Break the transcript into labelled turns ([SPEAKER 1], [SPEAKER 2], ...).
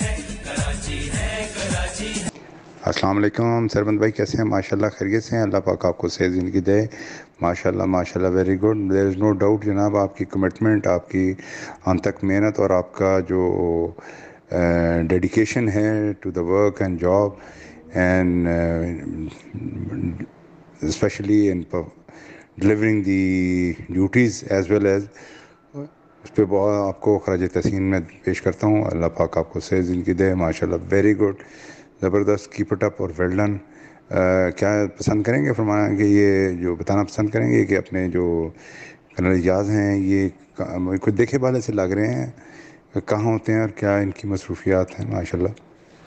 [SPEAKER 1] है
[SPEAKER 2] असलम सरबंद भाई कैसे हैं माशाल्लाह खैरियत से हैं अल्लाह पाक आपको सही ज़िंदगी दे माशाल्लाह माशाल्लाह very good there is no doubt जनाब आपकी कमिटमेंट आपकी अन तक मेहनत और आपका जो डेडिकेशन है to the work and job and specially in delivering the duties as well as उस पर बहुत आपको खराज तहसीन में पेश करता हूँ अल्लाह पाक आपको सही ज़िंदगी दे माशा वेरी गुड ज़बरदस्त कीप इट अप और वेल डन क्या पसंद करेंगे फरमाया कि ये जो बताना पसंद करेंगे कि अपने जो कनल एजाज हैं ये कुछ देखे वाले से लग रहे हैं कहाँ होते हैं और क्या इनकी मसरूफियात हैं माशाल्लाह